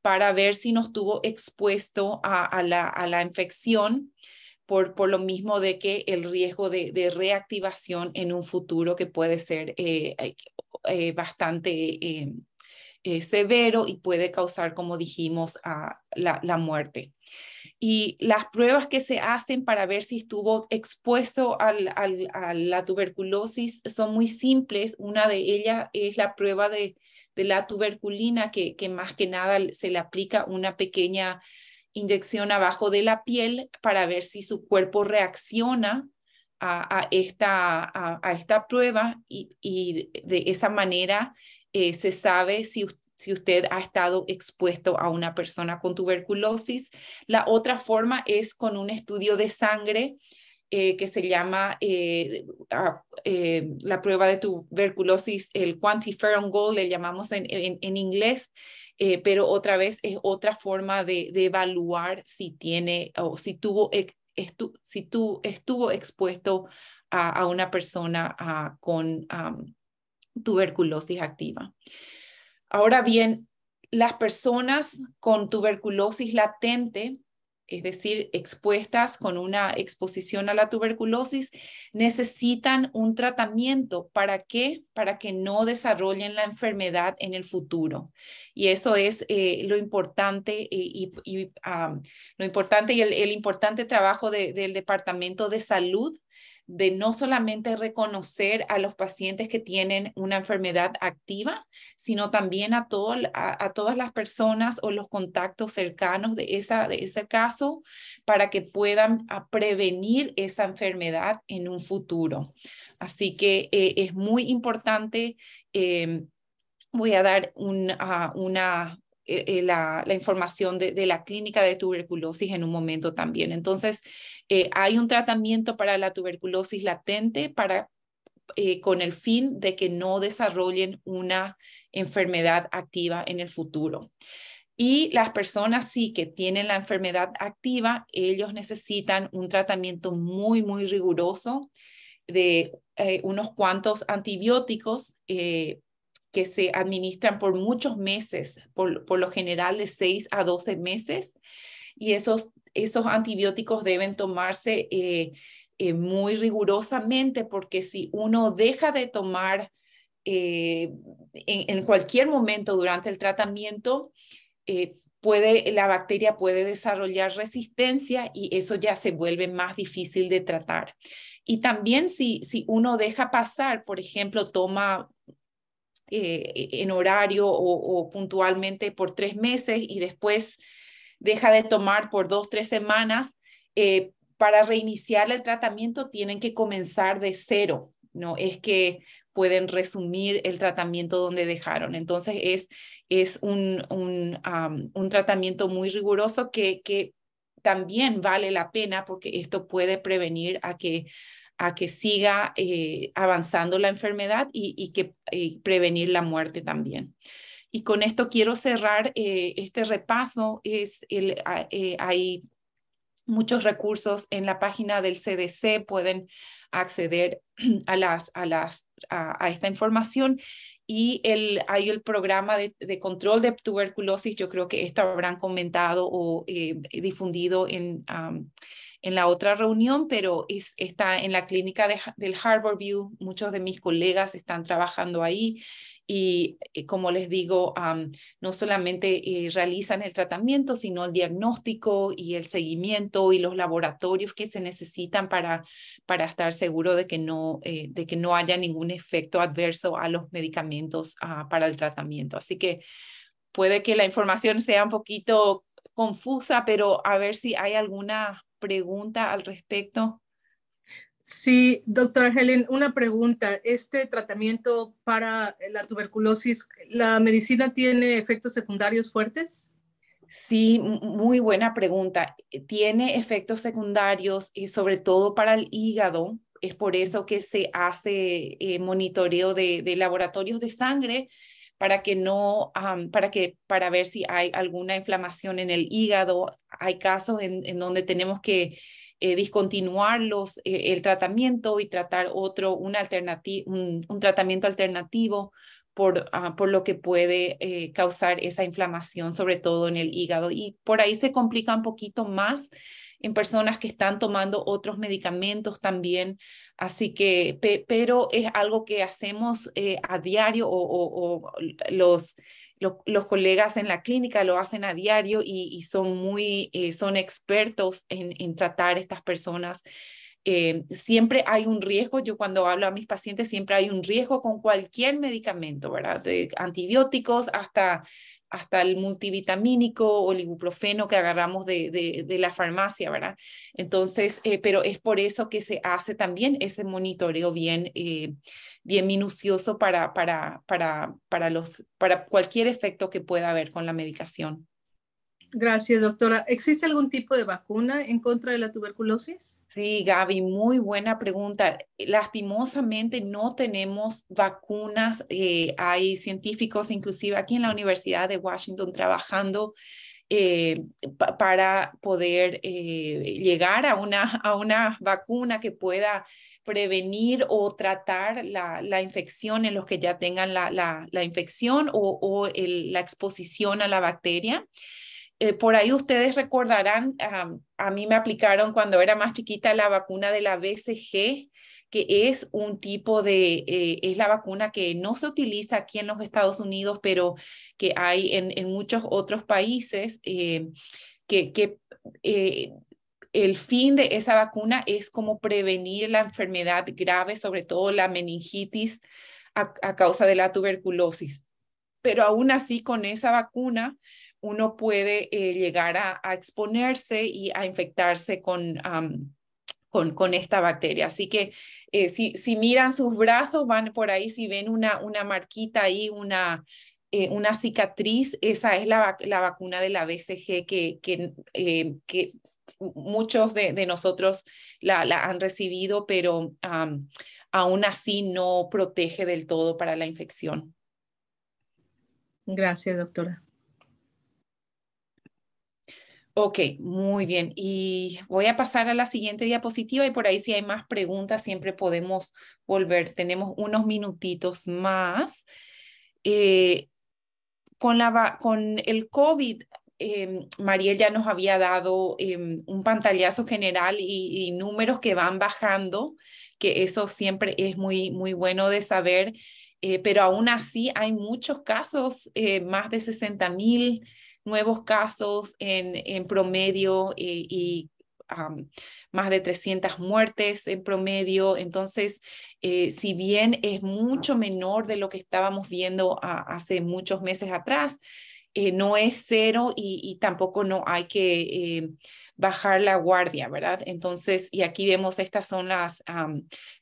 para ver si no estuvo expuesto la, a la infección por, lo mismo de que el riesgo de, reactivación en un futuro que puede ser eh, eh, eh, bastante severo y puede causar, como dijimos, la, muerte. Y las pruebas que se hacen para ver si estuvo expuesto a la tuberculosis son muy simples. Una de ellas es la prueba de, la tuberculina, que, que, más que nada se le aplica una pequeña inyección abajo de la piel para ver si su cuerpo reacciona a, esta, a, esta prueba y, y de esa manera eh, se sabe si si usted ha estado expuesto a una persona con tuberculosis. La otra forma es con un estudio de sangre eh, que se llama eh, ah, eh, la prueba de tuberculosis, el quantiferon goal, le llamamos en, inglés, pero otra vez es otra forma de, evaluar si tiene o si tuvo, si estuvo expuesto a, una persona ah, con ah, tuberculosis activa. Ahora bien, las personas con tuberculosis latente es decir, expuestas con una exposición a la tuberculosis, necesitan un tratamiento. ¿Para qué? Para que no desarrollen la enfermedad en el futuro. Y eso es eh, lo importante eh, y, lo importante y el, importante trabajo del Departamento de Salud de no solamente reconocer a los pacientes que tienen una enfermedad activa, sino también a, todo, a, todas las personas o los contactos cercanos de, esa, de ese caso para que puedan ah, prevenir esa enfermedad en un futuro. Así que eh, es muy importante. Em, voy a dar ah, una, eh, eh, la, información de, la clínica de tuberculosis en un momento también. Entonces, eh, hay un tratamiento para la tuberculosis latente para, con el fin de que no desarrollen una enfermedad activa en el futuro. Y las personas sí que tienen la enfermedad activa, ellos necesitan un tratamiento muy, muy riguroso de unos cuantos antibióticos que se administran por muchos meses, por, lo general de 6 a 12 meses, y esos, esos antibióticos deben tomarse eh, eh, muy rigurosamente porque si uno deja de tomar eh, en, cualquier momento durante el tratamiento, puede, la bacteria puede desarrollar resistencia y eso ya se vuelve más difícil de tratar. Y también si, si uno deja pasar, por ejemplo, toma eh, e-, en horario o, puntualmente por tres meses y después deja de tomar por dos, tres semanas, eh, para reiniciar el tratamiento tienen que comenzar de cero. No es que pueden resumir el tratamiento donde dejaron. Entonces es, es un, un, un tratamiento muy riguroso que, que también vale la pena porque esto puede prevenir a que a que siga eh, avanzando la enfermedad y, que prevenir la muerte también. Y con esto quiero cerrar eh, este repaso. Es el, ah, eh, hay muchos recursos en la página del CDC, pueden acceder a, las, a, las, a, esta información y el, hay el programa de, control de tuberculosis, yo creo que esto habrán comentado o difundido en, en la otra reunión, pero está en la clínica del del View. Muchos de mis colegas están trabajando ahí y, eh, como les digo, no solamente eh, realizan el tratamiento, sino el diagnóstico y el seguimiento y los laboratorios que se necesitan para, para estar seguro de que, no, eh, de que no haya ningún efecto adverso a los medicamentos ah, para el tratamiento. Así que puede que la información sea un poquito confusa, pero a ver si hay alguna pregunta al respecto? Sí, doctora Helen, una pregunta. Este tratamiento para la tuberculosis, ¿la medicina tiene efectos secundarios fuertes? Sí, muy buena pregunta. Tiene efectos secundarios, y eh, sobre todo para el hígado. Es por eso que se hace eh, monitoreo de, de laboratorios de sangre para que no, para que, para ver si hay alguna inflamación en el hígado. Hay casos en, en donde tenemos que eh, discontinuar los, eh, el tratamiento y tratar otro, una un, tratamiento alternativo por, ah, por lo que puede eh, causar esa inflamación, sobre todo en el hígado. Y por ahí se complica un poquito más en personas que están tomando otros medicamentos también. Así que, pero es algo que hacemos eh, a diario o, los, los, colegas en la clínica lo hacen a diario y, son muy, eh, son expertos en, tratar estas personas. Eh, siempre hay un riesgo, yo cuando hablo a mis pacientes, siempre hay un riesgo con cualquier medicamento, ¿verdad? De antibióticos hasta hasta el multivitamínico o el ibuprofeno que agarramos de, la farmacia, ¿verdad? Entonces, eh, pero es por eso que se hace también ese monitoreo bien, eh, bien minucioso para, para, para, para, los, para cualquier efecto que pueda haber con la medicación. Gracias, doctora. ¿Existe algún tipo de vacuna en contra de la tuberculosis? Sí, Gaby, muy buena pregunta. Lastimosamente no tenemos vacunas. Eh, hay científicos, inclusive aquí en la Universidad de Washington, trabajando eh, para poder eh, llegar a una, a una vacuna que pueda prevenir o tratar la, infección en los que ya tengan la, infección o, la exposición a la bacteria. Eh, por ahí ustedes recordarán, a mí me aplicaron cuando era más chiquita la vacuna de la BCG, que es un tipo de, eh, es la vacuna que no se utiliza aquí en los Estados Unidos, pero que hay en, muchos otros países, eh, que, el fin de esa vacuna es como prevenir la enfermedad grave, sobre todo la meningitis a, a causa de la tuberculosis. Pero aún así, con esa vacuna, uno puede eh, llegar a, exponerse y a infectarse con, con, esta bacteria. Así que eh, si, miran sus brazos, van por ahí, si ven una, una marquita ahí, una, eh, una cicatriz, esa es la, vacuna de la BCG que, que, muchos de, nosotros la, han recibido, pero aún así no protege del todo para la infección. Gracias, doctora. Ok, muy bien. Y voy a pasar a la siguiente diapositiva y por ahí si hay más preguntas siempre podemos volver. Tenemos unos minutitos más. Eh, con, la, con el COVID, em, Mariel ya nos había dado em, un pantallazo general y, números que van bajando, que eso siempre es muy, muy bueno de saber, eh, pero aún así hay muchos casos, eh, más de 60 mil nuevos casos en, en promedio eh, y, más de 300 muertes en promedio. Entonces, eh, si bien es mucho menor de lo que estábamos viendo hace muchos meses atrás, eh, no es cero y, tampoco no hay que bajar la guardia, ¿verdad? Entonces, y aquí vemos, estas son las,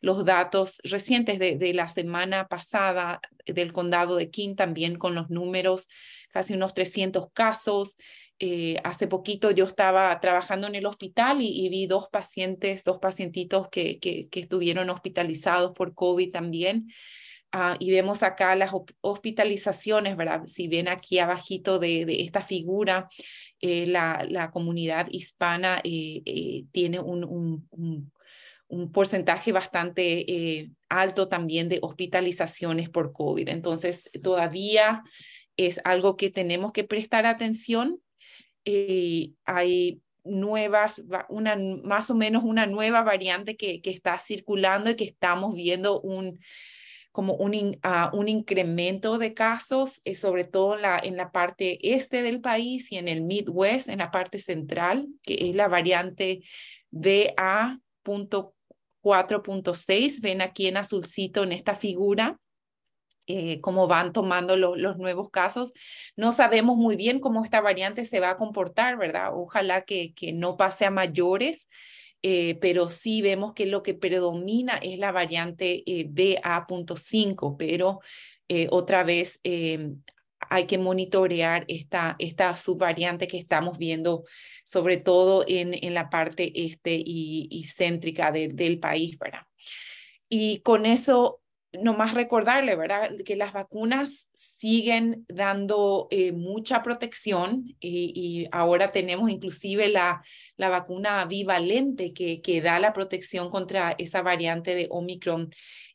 los datos recientes de, la semana pasada del condado de King, también con los números, casi unos 300 casos. Eh, hace poquito yo estaba trabajando en el hospital y, vi dos pacientes, dos pacientitos que, que estuvieron hospitalizados por COVID también. Ah, y vemos acá las hospitalizaciones, ¿verdad? Si ven aquí abajito de, esta figura, eh, la, comunidad hispana eh, eh, tiene un, porcentaje bastante alto también de hospitalizaciones por COVID. Entonces, todavía es algo que tenemos que prestar atención. hay nuevas, una, más o menos una nueva variante que está circulando y que estamos viendo un, como un, ah, un incremento de casos, eh, sobre todo en la, parte este del país y en el Midwest, en la parte central, que es la variante BA.4.6. Ven aquí en azulcito en esta figura. Eh, cómo van tomando los nuevos casos. No sabemos muy bien cómo esta variante se va a comportar, ¿verdad? Ojalá que, que no pase a mayores, eh, pero sí vemos que lo que predomina es la variante eh, BA.5, pero eh, otra vez eh, hay que monitorear esta, esta subvariante que estamos viendo, sobre todo en, en la parte este y, y céntrica del país, ¿verdad? Y con eso, nomás recordarle, ¿verdad? Que las vacunas siguen dando mucha protección y, y ahora tenemos inclusive la la vacuna bivalente que, que da la protección contra esa variante de Omicron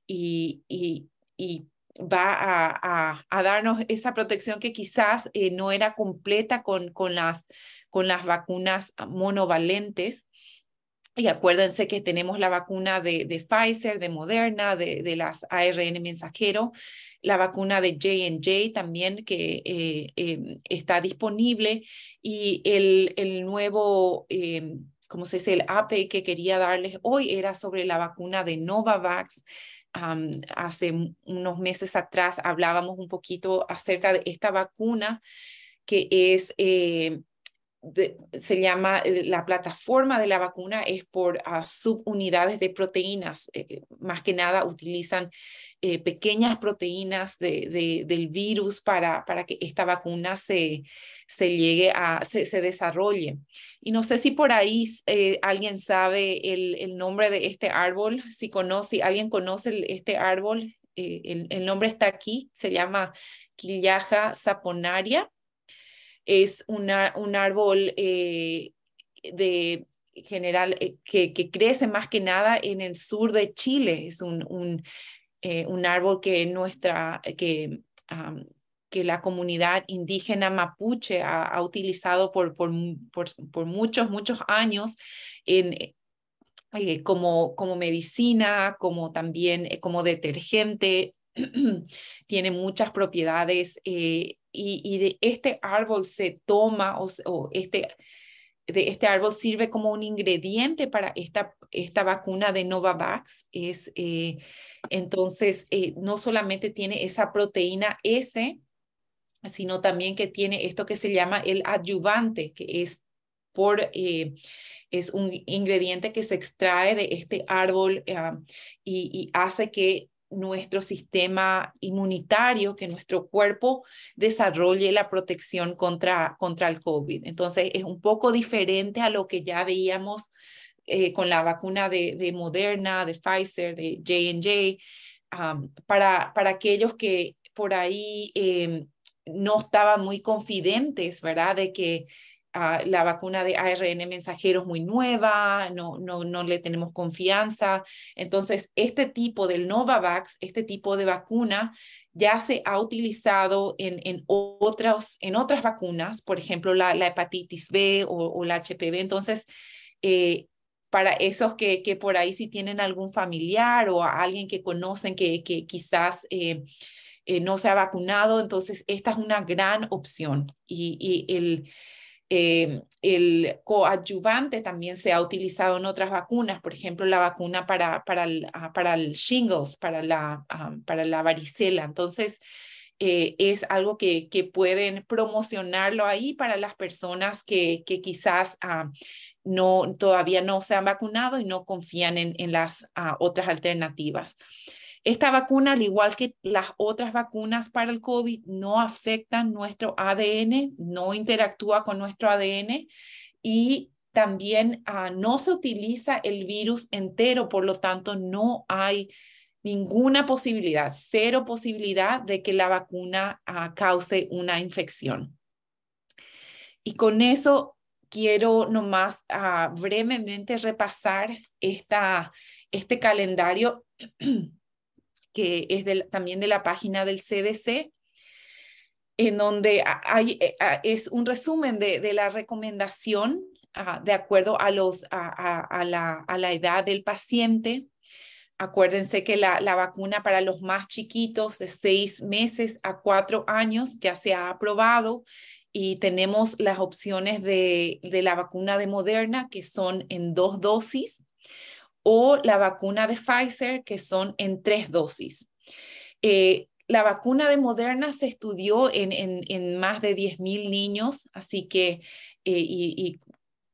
y, va a, darnos esa protección que quizás eh, no era completa con, con, las, con las vacunas monovalentes. Y acuérdense que tenemos la vacuna de, Pfizer, de Moderna, de, las ARN mensajero, la vacuna de JJ también que eh, em, está disponible y el, nuevo... Em, como se dice, el update que quería darles hoy era sobre la vacuna de Novavax. hace unos meses atrás hablábamos un poquito acerca de esta vacuna que es eh, se llama eh, la plataforma de la vacuna es por ah, subunidades de proteínas. Eh, eh, más que nada utilizan pequeñas proteínas del virus para, que esta vacuna se, llegue se, desarrolle. Y no sé si por ahí alguien sabe el, nombre de este árbol, si conoce, alguien conoce este árbol, el, el nombre está aquí, se llama Quillaja saponaria es un árbol eh, de general eh, que, que, crece más que nada en el sur de Chile. Es un, un, eh, un árbol que nuestra, que, que la comunidad indígena mapuche ha, utilizado por, por, muchos, muchos años en, como, como medicina, como también como detergente. Tiene muchas propiedades y, de este árbol se toma o, este, de este árbol sirve como un ingrediente para esta, esta vacuna de Novavax. Es, eh, entonces, eh, no solamente tiene esa proteína S, sino también que tiene esto que se llama el adyuvante, que es por, eh, es un ingrediente que se extrae de este árbol ah, y, hace que nuestro sistema inmunitario, que nuestro cuerpo desarrolle la protección contra, contra el COVID. Entonces, es un poco diferente a lo que ya veíamos eh, con la vacuna de, Moderna, de Pfizer, de JJ, para, para aquellos que por ahí em, no estaban muy confidentes, ¿verdad? De que Ah, la vacuna de ARN mensajero es muy nueva, no, no, no le tenemos confianza. Entonces, este tipo del Novavax, este tipo de vacuna, ya se ha utilizado en, en, otras en otras vacunas, por ejemplo, la, la hepatitis B o, o, la HPV. Entonces, eh, para esos que, que, por ahí si tienen algún familiar o alguien que conocen que, que quizás eh, eh, no se ha vacunado, entonces esta es una gran opción. Y, y el, eh, el coadyuvante también se ha utilizado en otras vacunas, por ejemplo, la vacuna para, para, el, ah, para shingles, para la, ah, para la varicela. Entonces, eh, es algo que, que, pueden promocionarlo ahí para las personas que, quizás ah, no, todavía no se han vacunado y no confían en, las otras alternativas. Esta vacuna, al igual que las otras vacunas para el COVID, no afecta nuestro ADN, no interactúa con nuestro ADN y también ah, no se utiliza el virus entero, por lo tanto no hay ninguna posibilidad, cero posibilidad de que la vacuna ah, cause una infección. Y con eso quiero nomás ah, brevemente repasar esta, este calendario que es también de la página del CDC, en donde hay, eh, ah, es un resumen de, la recomendación ah, de acuerdo a, los, la, edad del paciente. Acuérdense que la, vacuna para los más chiquitos de seis meses a cuatro años ya se ha aprobado y tenemos las opciones de, de la vacuna de Moderna que son en dos dosis o la vacuna de Pfizer, que son en tres dosis. Eh, la vacuna de Moderna se estudió en, más de 10.000 niños, así que eh, y,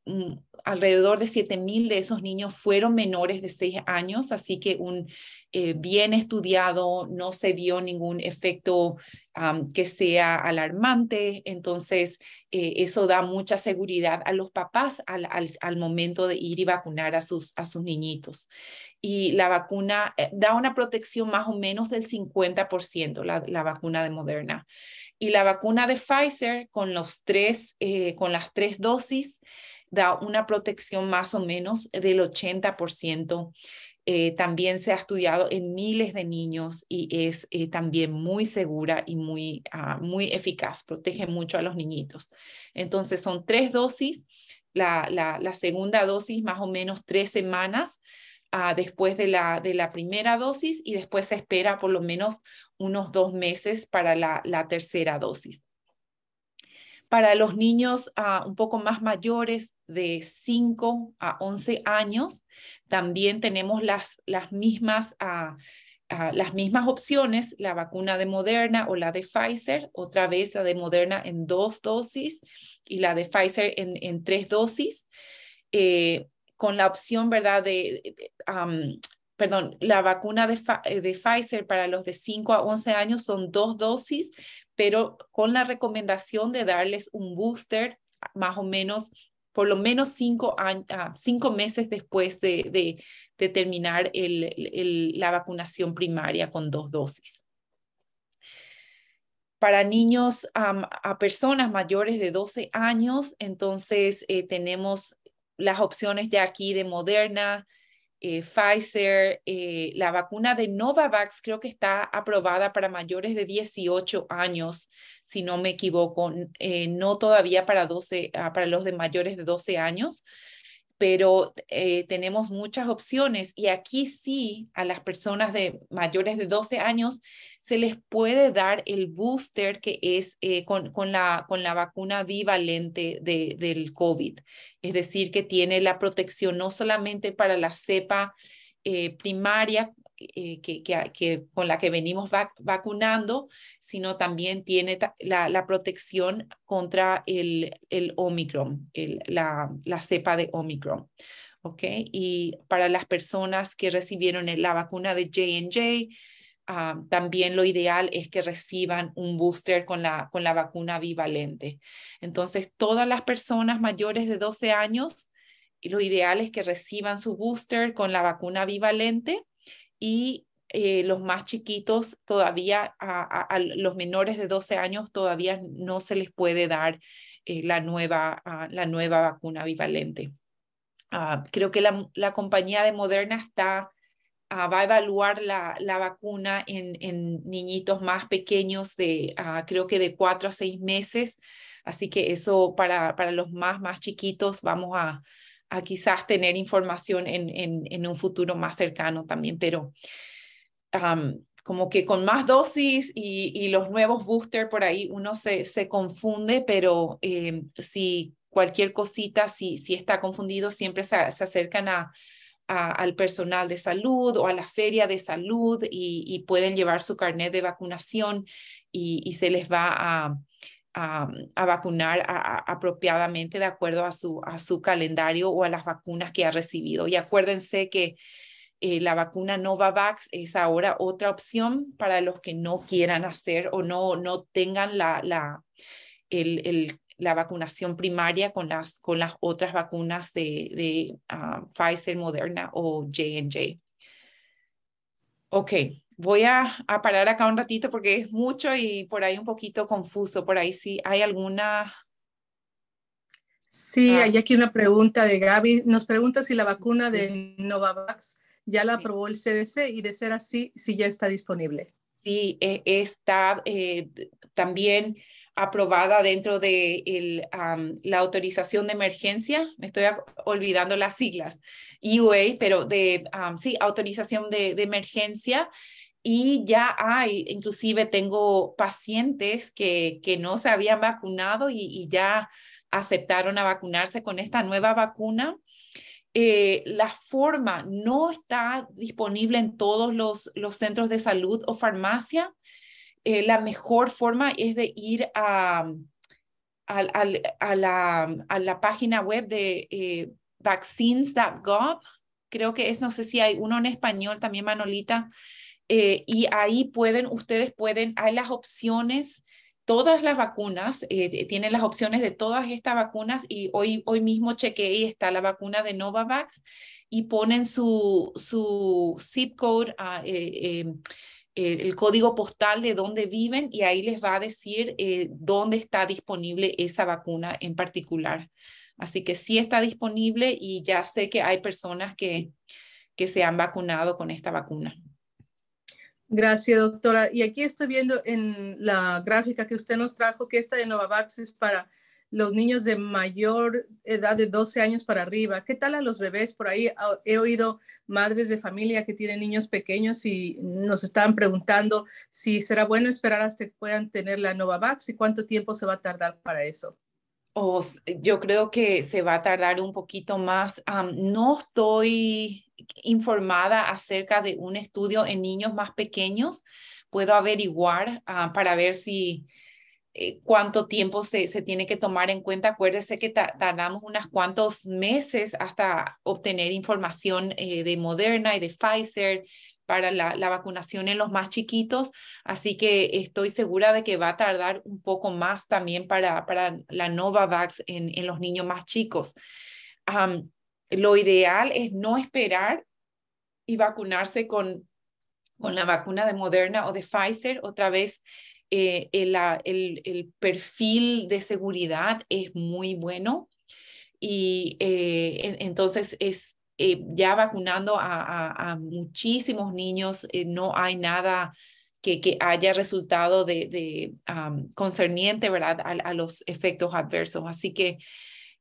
mm, alrededor de 7.000 de esos niños fueron menores de 6 años, así que un eh, bien estudiado, no se vio ningún efecto que sea alarmante. Entonces, eh, eso da mucha seguridad a los papás al, momento de ir y vacunar a sus, a sus niñitos. Y la vacuna eh, da una protección más o menos del 50%, la, vacuna de Moderna. Y la vacuna de Pfizer con, los tres, eh, con las tres dosis da una protección más o menos del 80%. Eh, también se ha estudiado en miles de niños y es eh, también muy segura y muy, ah, muy eficaz, protege mucho a los niñitos. Entonces son tres dosis, la, la, segunda dosis más o menos tres semanas ah, después de la, de la primera dosis y después se espera por lo menos unos dos meses para la, la tercera dosis. Para los niños ah, un poco más mayores de 5 a 11 años, también tenemos las, las mismas... Ah, ah, las mismas opciones, la vacuna de Moderna o la de Pfizer, otra vez la de Moderna en dos dosis y la de Pfizer en, en tres dosis, eh, con la opción, ¿verdad?, de, perdón, la vacuna de, eh, de, Pfizer para los de 5 a 11 años son dos dosis, pero con la recomendación de darles un booster más o menos por lo menos cinco, ah, meses después de, de, terminar la vacunación primaria con dos dosis. Para niños a personas mayores de 12 años, entonces eh, tenemos las opciones de aquí de Moderna, eh, Pfizer, eh, la vacuna de Novavax creo que está aprobada para mayores de 18 años, si no me equivoco, eh, no todavía para, 12, ah, para los de mayores de 12 años, pero eh, tenemos muchas opciones y aquí sí a las personas de mayores de 12 años se les puede dar el booster que es eh, con, la, vacuna bivalente de, del COVID, es decir, que tiene la protección no solamente para la cepa eh, primaria eh, que, con la que venimos vacunando, sino también tiene la, protección contra el, Omicron, la, cepa de Omicron. Y para las personas que recibieron la vacuna de J&J, ah, también lo ideal es que reciban un booster con la, con la vacuna bivalente. Entonces, todas las personas mayores de 12 años, lo ideal es que reciban su booster con la vacuna bivalente y eh, los más chiquitos todavía, a, los menores de 12 años todavía no se les puede dar eh, la, nueva, ah, la nueva vacuna bivalente. Ah, creo que la, la, compañía de Moderna está, ah, va a evaluar la, la vacuna en, en, niñitos más pequeños de, creo que de 4 a 6 meses. Así que eso para, para los más, más chiquitos vamos a, a quizás tener información en, en, un futuro más cercano también, pero como que con más dosis y, los nuevos boosters por ahí uno se, confunde, pero em, si cualquier cosita, si, si está confundido, siempre se, se acercan a, al personal de salud o a la feria de salud y, pueden llevar su carnet de vacunación y se les va a a, vacunar apropiadamente de acuerdo a su, a su calendario o a las vacunas que ha recibido. Y acuérdense que eh, la vacuna Novavax es ahora otra opción para los que no quieran hacer o no, no tengan la, la, la vacunación primaria con las, con las otras vacunas de, ah, Pfizer, Moderna o JJ. Ok, voy a, parar acá un ratito porque es mucho y por ahí un poquito confuso. Por ahí sí hay alguna. Sí, ah. hay aquí una pregunta de Gaby. Nos pregunta si la vacuna de Novavax ya la aprobó el CDC y de ser así, si ya está disponible. Sí, eh, está eh, también aprobada dentro de la autorización de emergencia, me estoy olvidando las siglas, EUA, pero de, sí, autorización de, de emergencia y ya hay, inclusive tengo pacientes que, que no se habían vacunado y, ya aceptaron a vacunarse con esta nueva vacuna. Eh, la forma no está disponible en todos los, los centros de salud o farmacia. Eh, la mejor forma es de ir a, a la, página web de eh, vaccines.gov. Creo que es, no sé si hay uno en español también, Manolita, eh, y ahí pueden, ustedes pueden, hay las opciones todas las vacunas, eh, tienen las opciones de todas estas vacunas y hoy, hoy mismo chequeé y está la vacuna de Novavax y ponen su, su zip code, ah, eh, em, el código postal de dónde viven y ahí les va a decir dónde está disponible esa vacuna en particular. Así que sí está disponible y ya sé que hay personas que, que se han vacunado con esta vacuna. Gracias, doctora. Y aquí estoy viendo en la gráfica que usted nos trajo que esta de Novavax es para los niños de mayor edad de 12 años para arriba. ¿Qué tal a los bebés? Por ahí he oído madres de familia que tienen niños pequeños y nos estaban preguntando si será bueno esperar hasta que puedan tener la Novavax y cuánto tiempo se va a tardar para eso o yo creo que se va a tardar un poquito más. no estoy informada acerca de un estudio en niños más pequeños. Puedo averiguar ah, para ver si eh, cuánto tiempo se, se, tiene que tomar en cuenta. Acuérdese que tardamos unos cuantos meses hasta obtener información eh, de Moderna y de Pfizer para la, vacunación en los más chiquitos, así que estoy segura de que va a tardar un poco más también para, para la Novavax en, en los niños más chicos. lo ideal es no esperar y vacunarse con, con la vacuna de Moderna o de Pfizer. Otra vez, eh, el, perfil de seguridad es muy bueno y eh, entonces es eh, ya vacunando a, muchísimos niños, eh, no hay nada que, haya resultado de, concerniente, ¿verdad?, a, los efectos adversos. Así que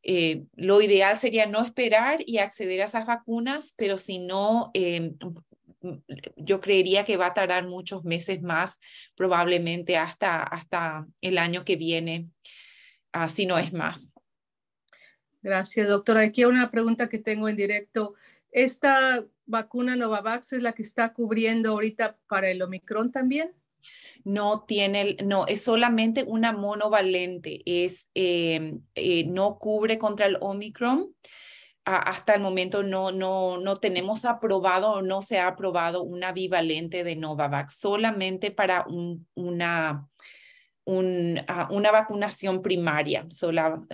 eh, lo ideal sería no esperar y acceder a esas vacunas, pero si no, mm, yo creería que va a tardar muchos meses más, probablemente hasta, hasta el año que viene, si no es más. Gracias, doctora. Aquí una pregunta que tengo en directo. ¿Esta vacuna Novavax es la que está cubriendo ahorita para el Omicron también? no tiene, no, es solamente una monovalente, es, em, eh, no cubre contra el Omicron. hasta el momento no, no, no tenemos aprobado o no se ha aprobado una bivalente de Novavax, solamente para una un, ah, una vacunación primaria.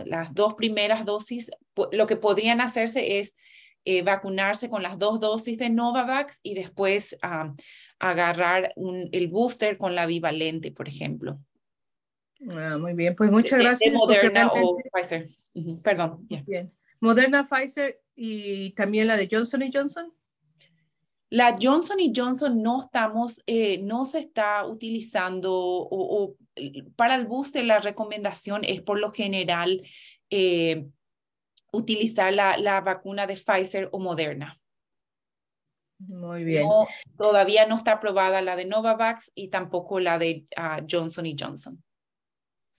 las dos primeras dosis, lo que podrían hacerse es eh, vacunarse con las dos dosis de Novavax y después ah, agarrar un, el booster con la bivalente, por ejemplo. Ah, muy bien, pues muchas gracias. Moderna Pfizer. Perdón. Bien. Moderna, Pfizer y también la de Johnson Johnson. La Johnson y Johnson no, estamos, eh, no se está utilizando o, para el booster la recomendación es por lo general eh, utilizar la, vacuna de Pfizer o Moderna. Muy bien. todavía no está aprobada la de Novavax y tampoco la de ah, Johnson y Johnson.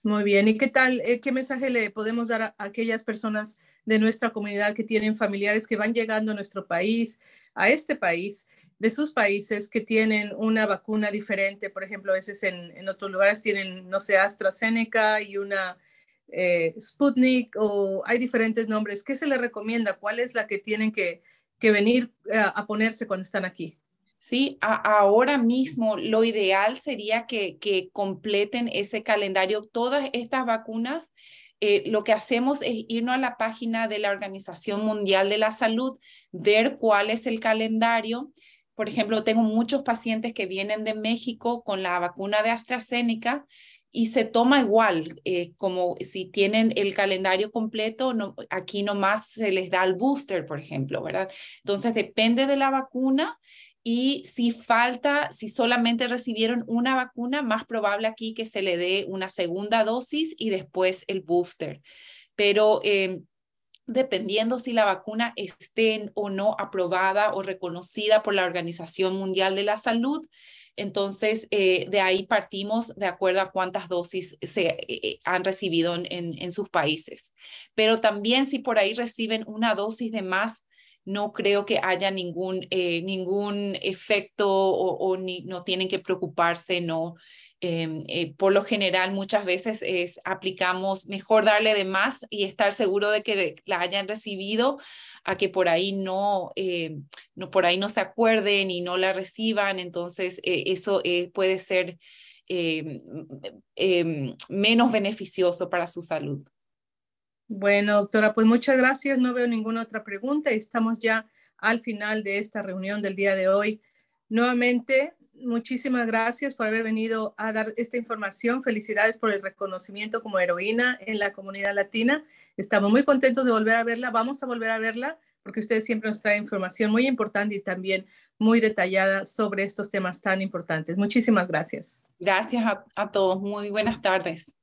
Muy bien. ¿Y qué tal? Eh, ¿Qué mensaje le podemos dar a aquellas personas de nuestra comunidad que tienen familiares que van llegando a nuestro país, a este país de sus países que tienen una vacuna diferente. Por ejemplo, a veces en, otros lugares tienen, no sé, AstraZeneca y una eh, Sputnik o hay diferentes nombres. ¿Qué se les recomienda? ¿Cuál es la que tienen que, venir eh, a, ponerse cuando están aquí? Sí, ahora mismo lo ideal sería que, que completen ese calendario. Todas estas vacunas eh, lo que hacemos es irnos a la página de la Organización Mundial de la Salud, ver cuál es el calendario. Por ejemplo, tengo muchos pacientes que vienen de México con la vacuna de AstraZeneca y se toma igual, eh, como si tienen el calendario completo, no, aquí nomás se les da el booster, por ejemplo, ¿verdad? Entonces, depende de la vacuna, y si falta, si solamente recibieron una vacuna, más probable aquí que se le dé una segunda dosis y después el booster. Pero eh, dependiendo si la vacuna esté o no aprobada o reconocida por la Organización Mundial de la Salud, entonces eh, de ahí partimos de acuerdo a cuántas dosis se eh, han recibido en, en sus países. Pero también si por ahí reciben una dosis de más, no creo que haya ningún, eh, ningún efecto o, no tienen que preocuparse, no. Em, eh, por lo general muchas veces es aplicamos mejor darle de más y estar seguro de que la hayan recibido a que por ahí no, eh, no por ahí no se acuerden y no la reciban entonces eso puede ser em, em, menos beneficioso para su salud. Bueno, doctora, pues muchas gracias. No veo ninguna otra pregunta. y Estamos ya al final de esta reunión del día de hoy. Nuevamente, muchísimas gracias por haber venido a dar esta información. Felicidades por el reconocimiento como heroína en la comunidad latina. Estamos muy contentos de volver a verla. Vamos a volver a verla porque ustedes siempre nos traen información muy importante y también muy detallada sobre estos temas tan importantes. Muchísimas gracias. Gracias a todos. Muy buenas tardes.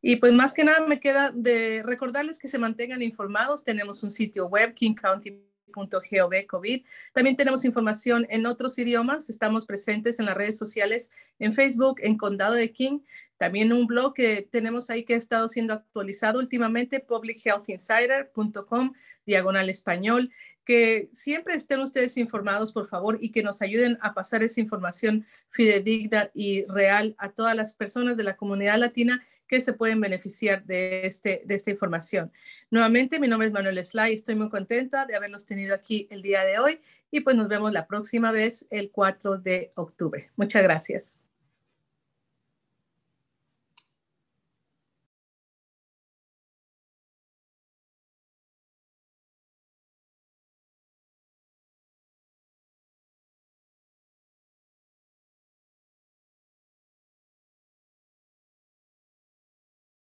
Y pues más que nada me queda de recordarles que se mantengan informados. Tenemos un sitio web, kingcounty.gov COVID. También tenemos información en otros idiomas. Estamos presentes en las redes sociales, en Facebook, en Condado de King. También un blog que tenemos ahí que ha estado siendo actualizado últimamente, publichealthinsider.com, diagonal español, que siempre estén ustedes informados, por favor, y que nos ayuden a pasar esa información fidedigna y real a todas las personas de la comunidad latina que se pueden beneficiar de, este, de esta información. Nuevamente, mi nombre es Manuel Sly estoy muy contenta de haberlos tenido aquí el día de hoy y pues nos vemos la próxima vez el 4 de octubre. Muchas gracias.